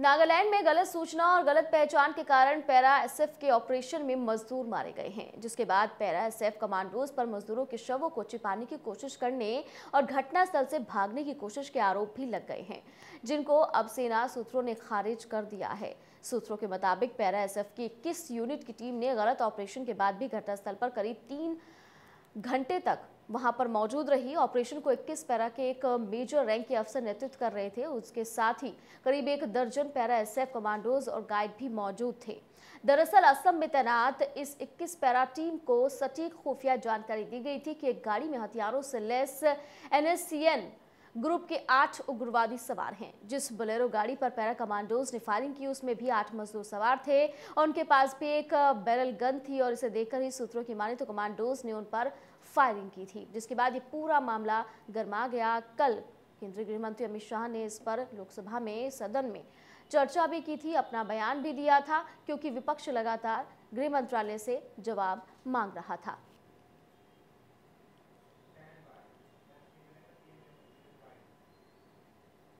नागालैंड में गलत सूचना और गलत पहचान के कारण पैरा एसएफ के ऑपरेशन में मजदूर मारे गए हैं जिसके बाद पैरा एसएफ कमांडोज पर मजदूरों के शवों को छिपाने की कोशिश करने और घटनास्थल से भागने की कोशिश के आरोप भी लग गए हैं जिनको अब सेना सूत्रों ने खारिज कर दिया है सूत्रों के मुताबिक पैरा एसएफ की इक्कीस यूनिट की टीम ने गलत ऑपरेशन के बाद भी घटनास्थल पर करीब तीन घंटे तक वहां पर मौजूद रही ऑपरेशन को 21 पैरा के एक मेजर रैंक के अफसर नेतृत्व कर रहे थे उसके साथ ही करीब एक दर्जन पैरा एसएफ कमांडोज और गाइड भी मौजूद थे दरअसल असम में तैनात इस 21 पैरा टीम को सटीक खुफिया जानकारी दी गई थी कि एक गाड़ी में हथियारों से लेस एनएससीएन ग्रुप के आठ उग्रवादी सवार हैं जिस बलेरो गाड़ी पर पैरा कमांडोज ने फायरिंग की उसमें भी आठ मजदूर सवार थे और उनके पास भी एक बैरल गन थी और इसे देखकर ही सूत्रों की माने तो कमांडोज ने उन पर फायरिंग की थी जिसके बाद ये पूरा मामला गर्मा गया कल केंद्रीय गृह मंत्री अमित शाह ने इस पर लोकसभा में सदन में चर्चा भी की थी अपना बयान भी दिया था क्योंकि विपक्ष लगातार गृह मंत्रालय से जवाब मांग रहा था